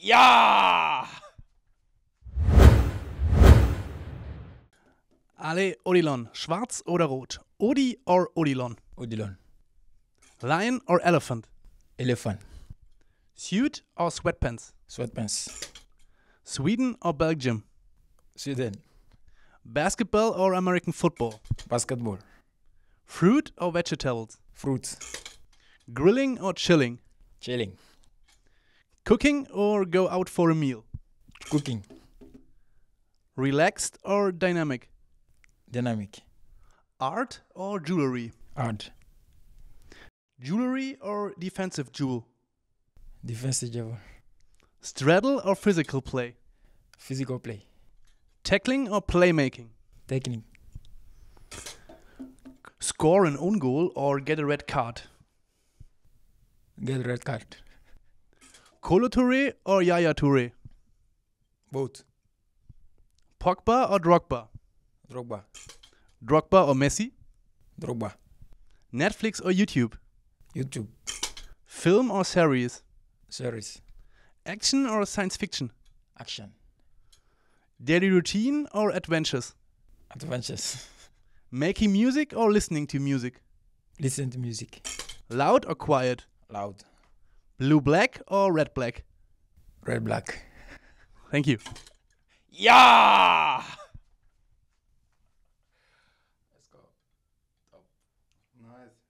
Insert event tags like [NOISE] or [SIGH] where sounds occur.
Ja! Alle Odilon, schwarz oder rot? Odi or Odilon? Odilon. Lion or elephant? Elephant. Suit or sweatpants? Sweatpants. Sweden or Belgium? Sweden. Basketball or American football? Basketball. Fruit or vegetables? Fruits. Grilling or chilling? Chilling. Cooking or go out for a meal? Cooking. Relaxed or dynamic? Dynamic. Art or jewelry? Art. Jewelry or defensive jewel? Defensive jewel. Straddle or physical play? Physical play. Tackling or playmaking? Tackling. Score an own goal or get a red card? Get a red card. Colo Touré or Yaya Touré? Both. Pogba or Drogba? Drogba. Drogba or Messi? Drogba. Netflix or YouTube? YouTube. Film or series? Series. Action or science fiction? Action. Daily routine or adventures? Adventures. [LAUGHS] Making music or listening to music? Listen to music. Loud or quiet? Loud. Blue black or red black? Red black. Thank you. Yeah! Let's go. Oh. Nice.